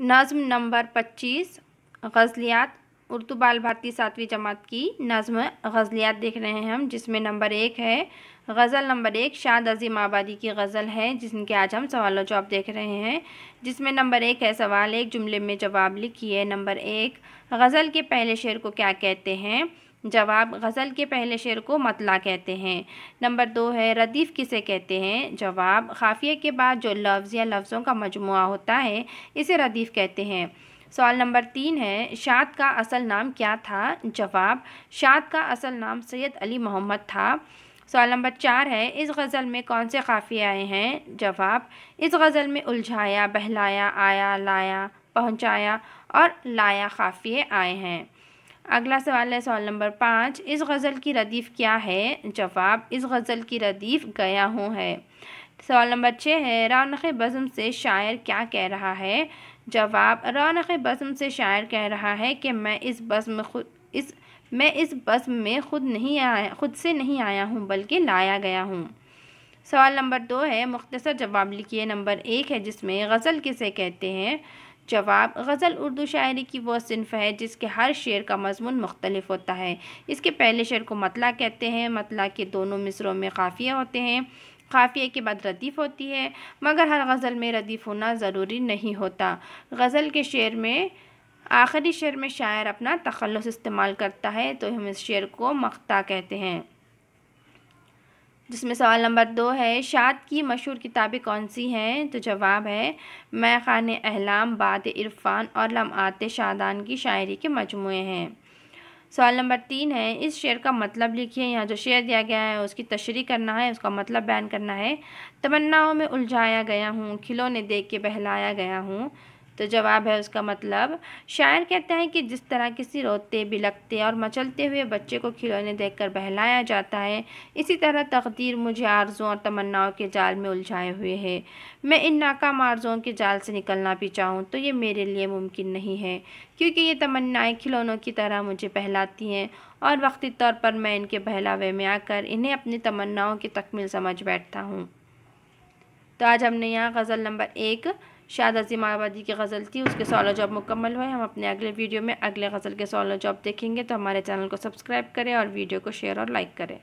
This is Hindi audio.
नज़म नंबर पच्चीस गज़लियात उर्दू बाल भारती सातवीं जमात की नज़म गज़लियात देख रहे हैं हम जिसमें नंबर एक है गज़ल नंबर एक शाद अजीम आबादी की गज़ल है जिनके आज हम सवाल जवाब देख रहे हैं जिसमें नंबर एक है सवाल एक जुमले में जवाब लिखिए नंबर एक गज़ल के पहले शेर को क्या कहते हैं जवाब गज़ल के पहले शेर को मतला कहते हैं नंबर दो है रदीफ़ किसे कहते हैं जवाब खाफिया के बाद जो लफ्ज़ या लफ्ज़ों का मजमू होता है इसे रदीफ़ कहते हैं सवाल नंबर तीन है शाद का असल नाम क्या था जवाब शाद का असल नाम सैयद अली मोहम्मद था सवाल नंबर चार है इस गज़ल में कौन से काफ़िए आए हैं जवाब इस गज़ल में उलझाया बहलाया आया लाया पहुँचाया और लाया काफ़िए आए हैं अगला सवाल है सवाल नंबर पाँच इस गज़ल की रदीफ़ क्या है जवाब इस गज़ल की रदीफ़ गया हूँ है सवाल नंबर छः है रौनक बज़म से शायर क्या कह रहा है जवाब रौनक बज़म से शायर कह रहा है कि मैं इस बज़म में खुद इस मैं इस बज़म में खुद नहीं आया खुद से नहीं आया हूँ बल्कि लाया गया हूँ सवाल नंबर दो है मुख्तसर जवाब लिखिए नंबर एक है जिसमें गज़ल किसे कहते हैं जवाब गज़ल उर्दू शायरी की वह सिनफ है जिसके हर शेर का मजमून मुख्तलिफ होता है इसके पहले शेर को मतला कहते हैं मतला के दोनों मिसरों में काफ़िया होते हैं काफ़िया के बाद रदीफ़ होती है मगर हर गज़ल में रदीफ़ होना ज़रूरी नहीं होता गज़ल के शेर में आखिरी शेर में शायर अपना तखलस इस्तेमाल करता है तो हम इस शेर को मख्ता कहते हैं जिसमें सवाल नंबर दो है शाद की मशहूर किताबें कौन सी हैं तो जवाब है मै खान अहलाम बाद इरफान और लमआत शादान की शायरी के मजमू हैं सवाल नंबर तीन है इस शेर का मतलब लिखिए यहाँ जो शेर दिया गया है उसकी तशरी करना है उसका मतलब बयान करना है तमन्नाओं में उलझाया गया हूँ खिलौने देख के बहलाया गया हूँ तो जवाब है उसका मतलब शायर कहते हैं कि जिस तरह किसी रोते बिलकते और मचलते हुए बच्चे को खिलौने देखकर बहलाया जाता है इसी तरह तकदीर मुझे आर्ज़ों और तमन्नाओं के जाल में उलझाए हुए है मैं इन नाकाम आर्ज़ों के जाल से निकलना भी चाहूँ तो ये मेरे लिए मुमकिन नहीं है क्योंकि ये तमन्नाएँ खिलौनों की तरह मुझे बहलाती हैं और वक्ती तौर पर मैं इनके बहलावे में आकर इन्हें अपनी तमन्नाओं की तकमील समझ बैठता हूँ तो आज हमने यहाँ गज़ल नंबर एक शाद अजीम आबादी की गज़ल थी उसके सॉलो जॉब मुकम्मल हुए हम अपने अगले वीडियो में अगले गज़ल के सॉलो जॉब देखेंगे तो हमारे चैनल को सब्सक्राइब करें और वीडियो को शेयर और लाइक करें